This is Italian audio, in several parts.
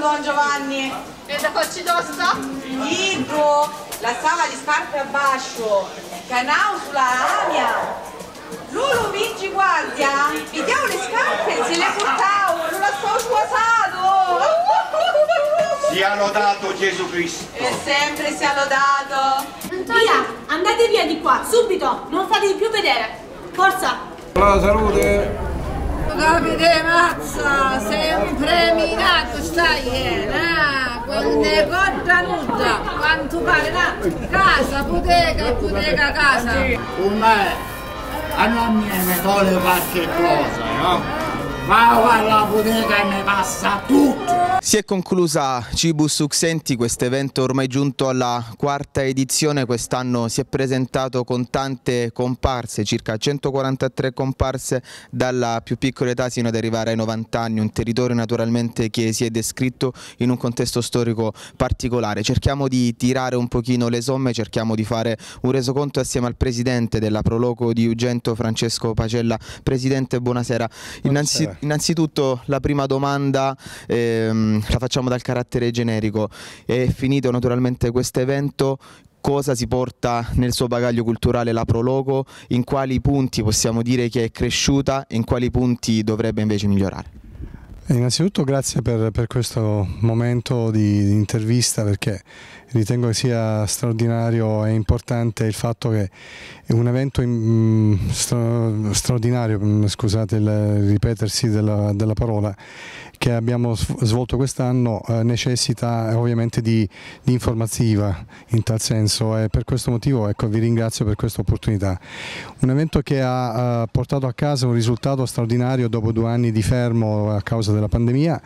Don Giovanni? Vede facci tosta? Libro, la sala di scarpe a bascio, canao sulla amia. Lulu vinci guardia, vediamo le scarpe, se le portavo, non la sto scuosato. Sia lodato Gesù Cristo. E sempre sia lodato. Via, andate via di qua, subito, non fatevi più vedere. Forza. La salute. Davide Mazza, sei un premiato, stai iena, eh? quando è cotta nuda, quanto pare là, casa, bottega, bottega, casa. Un hanno a non me le cose fatte cose, no? Va alla bodega e mi passa tutto! Si è conclusa Cibus Uxenti, questo evento ormai giunto alla quarta edizione, quest'anno si è presentato con tante comparse, circa 143 comparse dalla più piccola età sino ad arrivare ai 90 anni, un territorio naturalmente che si è descritto in un contesto storico particolare. Cerchiamo di tirare un pochino le somme, cerchiamo di fare un resoconto assieme al presidente della Proloco di Ugento, Francesco Pacella. Presidente, buonasera. Innanzitutto. Innanzitutto la prima domanda ehm, la facciamo dal carattere generico. È finito naturalmente questo evento, cosa si porta nel suo bagaglio culturale la Prologo, in quali punti possiamo dire che è cresciuta e in quali punti dovrebbe invece migliorare? innanzitutto grazie per, per, questo momento di, di intervista perché ritengo che sia straordinario e importante il fatto che un evento in, mm, stra, straordinario, mm, scusate il ripetersi della, della parola, che abbiamo svolto quest'anno eh, necessita ovviamente di, di, informativa in tal senso e per questo motivo ecco, vi ringrazio per questa opportunità. Un evento che ha eh, portato a casa un risultato straordinario dopo due anni di fermo a causa della pandemia,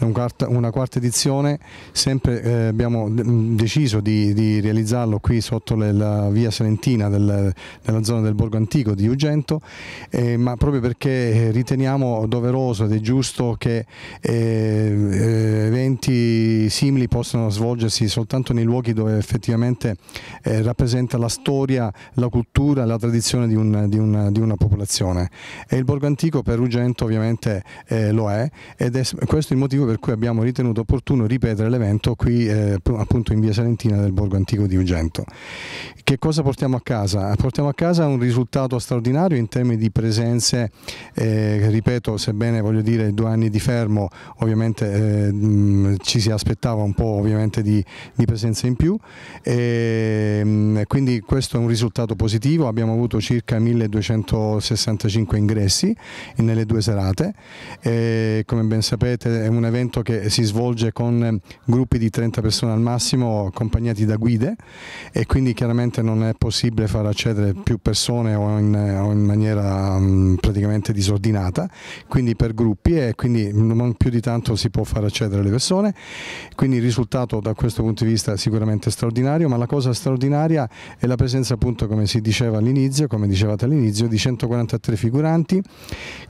un quarta, una quarta edizione, sempre eh, abbiamo deciso di, di, realizzarlo qui sotto le, la via Salentina del, nella zona del Borgo Antico di Ugento, eh, ma proprio perché eh, riteniamo doveroso ed è giusto che eh, eh, eventi simili possono svolgersi soltanto nei luoghi dove effettivamente eh, rappresenta la storia, la cultura, la tradizione di, un, di, una, di una, popolazione. E il Borgo Antico per Ugento ovviamente lo è ed è questo il motivo per cui abbiamo ritenuto opportuno ripetere l'evento qui appunto in via Salentina del Borgo Antico di Ugento. Che cosa portiamo a casa? Portiamo a casa un risultato straordinario in termini di presenze, eh, ripeto, sebbene voglio dire due anni di fermo ovviamente eh, mm, ci si aspettava un po' di, di, presenza in più e, ehm, quindi questo è un risultato positivo, abbiamo avuto circa 1265 ingressi nelle due serate e, come ben sapete è un evento che si svolge con gruppi di 30 persone al massimo accompagnati da guide e quindi chiaramente non è possibile far accedere più persone o in, o in maniera mh, mm, praticamente disordinata, quindi per gruppi e quindi non più di tanto si può far accedere le persone, quindi il risultato da questo punto di vista è sicuramente straordinario, ma la cosa straordinaria è la presenza appunto come si diceva all'inizio, come dicevate all'inizio, di 143 figuranti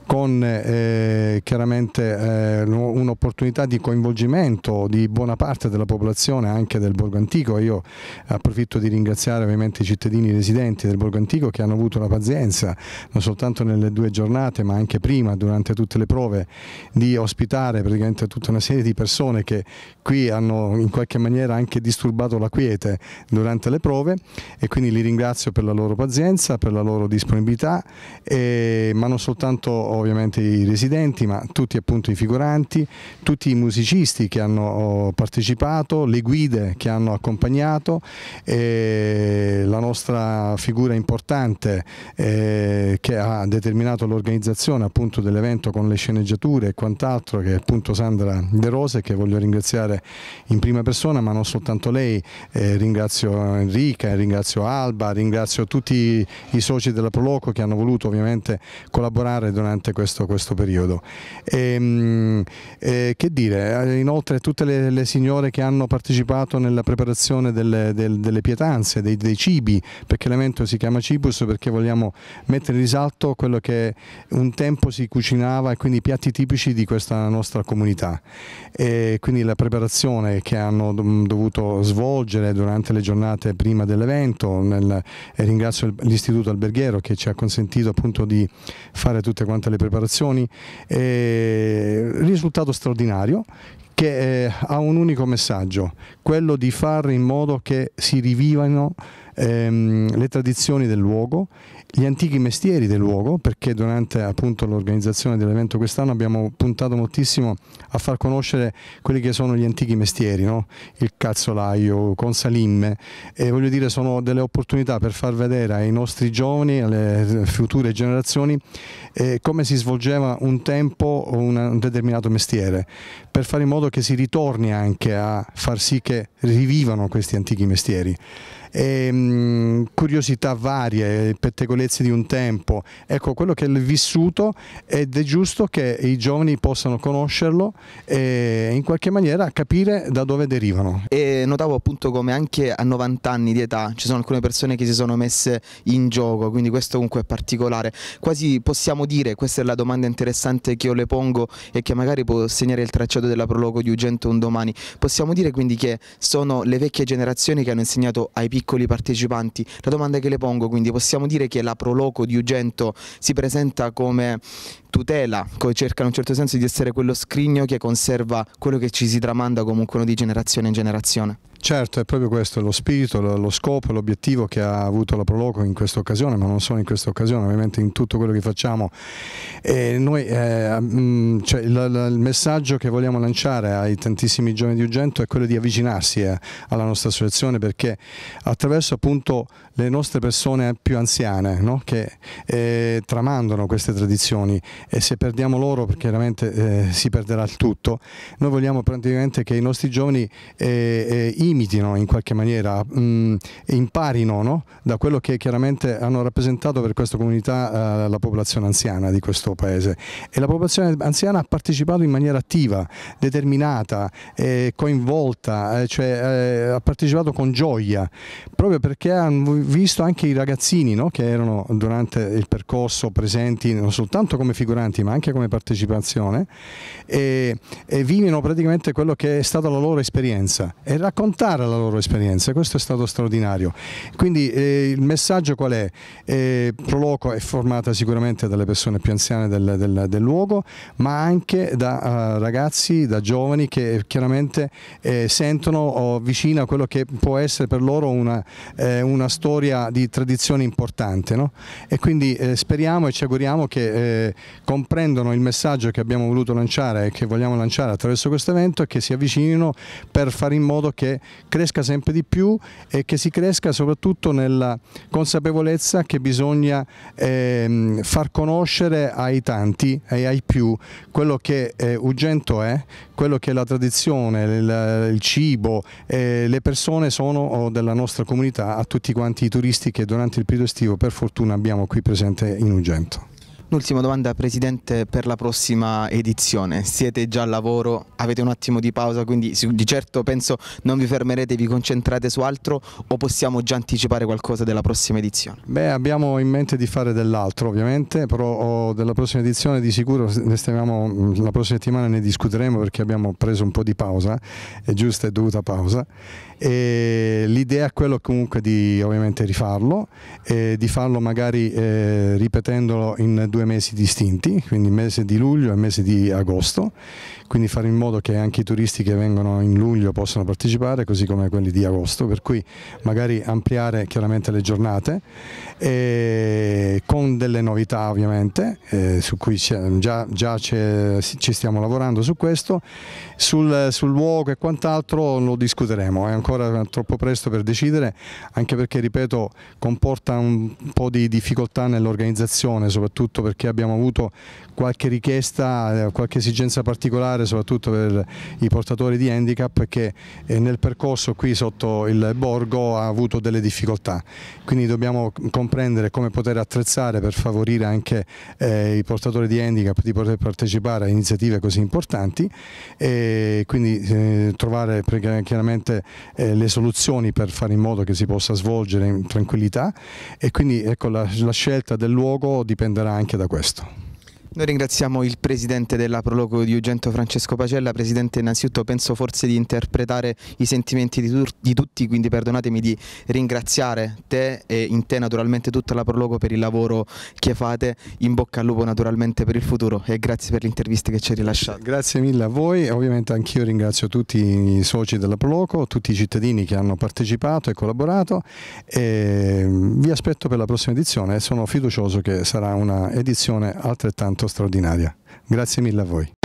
con eh, chiaramente eh, un'opportunità di coinvolgimento di buona parte della popolazione anche del Borgo Antico, io approfitto di ringraziare ovviamente i cittadini residenti del Borgo Antico che hanno avuto la pazienza non soltanto nelle due giornate ma anche prima durante tutte le prove di ospitare ospitare praticamente tutta una serie di persone che qui hanno in qualche maniera anche disturbato la quiete durante le prove e quindi li ringrazio per la loro pazienza, per la loro disponibilità, e, ma non soltanto ovviamente i residenti ma tutti appunto i figuranti, tutti i musicisti che hanno oh, partecipato, le guide che hanno accompagnato, la nostra figura importante eh, che ha determinato l'organizzazione appunto dell'evento con le sceneggiature e quant'altro che eh, è appunto Sandra De Rose che voglio ringraziare in prima persona ma non soltanto lei, eh, ringrazio Enrica, ringrazio Alba, ringrazio tutti i soci della Proloco che hanno voluto ovviamente collaborare durante questo, questo periodo. E, ehm, eh, che dire, eh, inoltre tutte le, le, signore che hanno partecipato nella preparazione delle, del, delle pietanze, dei, dei, cibi, perché l'evento si chiama Cibus perché vogliamo mettere in risalto quello che un tempo si cucinava e quindi i piatti tipici di questa nostra nostra comunità e quindi la preparazione che hanno mm, dovuto svolgere durante le giornate prima dell'evento nel, ringrazio l'istituto alberghiero che ci ha consentito appunto di fare tutte quante le preparazioni e, risultato straordinario che eh, ha un unico messaggio quello di fare in modo che si rivivano ehm, le tradizioni del luogo, gli antichi mestieri del luogo, perché durante appunto l'organizzazione dell'evento quest'anno abbiamo puntato moltissimo a far conoscere quelli che sono gli antichi mestieri, no? il calzolaio, consalimme, e voglio dire sono delle opportunità per far vedere ai nostri giovani, alle future generazioni, eh, come si svolgeva un tempo un determinato mestiere, per fare in modo che si ritorni anche a far sì che rivivano questi antichi mestieri e, ehm, curiosità varie, pettegolezze di un tempo, ecco quello che è il vissuto ed è giusto che i giovani possano conoscerlo e in qualche maniera capire da dove derivano. E notavo appunto come anche a 90 anni di età ci sono alcune persone che si sono messe in gioco, quindi questo comunque è particolare. Quasi possiamo dire, questa è la domanda interessante che io le pongo e che magari può segnare il tracciato della prologo di Ugento un domani, possiamo dire quindi che sono le vecchie generazioni che hanno insegnato ai piccoli piccoli partecipanti. La domanda che le pongo quindi, possiamo dire che la Proloco di Ugento si presenta come, tutela, cerca in un certo senso di essere quello scrigno che conserva quello che ci si tramanda comunque di generazione in generazione. Certo, è proprio questo lo spirito, lo, scopo, l'obiettivo che ha avuto la Proloco in questa occasione, ma non solo in questa occasione, ovviamente in tutto quello che facciamo. Noi, eh, mm, cioè, la, la, il messaggio che vogliamo lanciare ai tantissimi giovani di Ugento è quello di avvicinarsi eh, alla nostra associazione perché attraverso appunto le nostre persone più anziane no? che eh, tramandano queste tradizioni e se perdiamo loro chiaramente eh, si perderà il tutto, noi vogliamo praticamente che i nostri giovani eh, eh imitino in qualche maniera, mh, mm, imparino no? da quello che chiaramente hanno rappresentato per questa comunità eh, la popolazione anziana di questo paese e la popolazione anziana ha partecipato in maniera attiva, determinata, eh, coinvolta, cioè, ha partecipato con gioia proprio perché hanno visto anche i ragazzini no? che erano durante il percorso presenti non soltanto come figuranti ma anche come partecipazione e, e vivono praticamente quello che è stata la loro esperienza e raccontare la loro esperienza, questo è stato straordinario. Quindi eh, il messaggio qual è? Eh, Proloco è formata sicuramente dalle persone più anziane del, del, del luogo ma anche da uh, ragazzi, da giovani che chiaramente eh, sentono oh, vicino a quello che può essere per loro una, eh, una storia storia di tradizione importante no? e quindi eh, speriamo e ci auguriamo che eh, comprendano il messaggio che abbiamo voluto lanciare e che vogliamo lanciare attraverso questo evento e che si avvicinino per fare in modo che cresca sempre di più e che si cresca soprattutto nella consapevolezza che bisogna eh, far conoscere ai tanti e ai più quello che eh, Ugento è, quello che è la tradizione, il, il cibo, eh, le persone sono oh, della nostra comunità a tutti quanti di turisti che durante il periodo estivo per fortuna abbiamo qui presente in Ugento. Un'ultima domanda Presidente per la prossima edizione, siete già al lavoro, avete un attimo di pausa quindi di certo penso non vi fermerete, vi concentrate su altro o possiamo già anticipare qualcosa della prossima edizione? Beh abbiamo in mente di fare dell'altro ovviamente, però oh, della prossima edizione di sicuro stiamo, mm, la prossima settimana ne discuteremo perché abbiamo preso un po' di pausa, è giusta e dovuta pausa l'idea è quella comunque di ovviamente rifarlo, e di farlo magari eh, ripetendolo in due mesi distinti, quindi mese di luglio e mese di agosto, quindi fare in modo che anche i turisti che vengono in luglio possano partecipare, così come quelli di agosto, per cui magari ampliare chiaramente le giornate con delle novità ovviamente, eh, su cui già, già ci stiamo lavorando su questo, sul, sul luogo e quant'altro lo discuteremo, è ancora troppo presto per decidere, anche perché ripeto comporta un po' di difficoltà nell'organizzazione, soprattutto perché abbiamo avuto qualche richiesta, eh, qualche esigenza particolare particolare soprattutto per i portatori di handicap che eh, nel percorso qui sotto il borgo ha avuto delle difficoltà. Quindi dobbiamo comprendere come poter attrezzare per favorire anche eh, i portatori di handicap di poter partecipare a iniziative così importanti e quindi eh, trovare chiaramente eh, le soluzioni per fare in modo che si possa svolgere in tranquillità e quindi ecco, la, la scelta del luogo dipenderà anche da questo. Noi ringraziamo il presidente della Prologo di Ugento Francesco Pacella. Presidente, innanzitutto penso forse di interpretare i sentimenti di, di, tutti, quindi perdonatemi di ringraziare te e in te naturalmente tutta la Prologo per il lavoro che fate. In bocca al lupo naturalmente per il futuro e grazie per l'intervista che ci hai rilasciato. Grazie mille a voi ovviamente anch'io ringrazio tutti i soci della Proloco, tutti i cittadini che hanno partecipato e collaborato e mm, vi aspetto per la prossima edizione e sono fiducioso che sarà una edizione altrettanto straordinaria. Grazie mille a voi.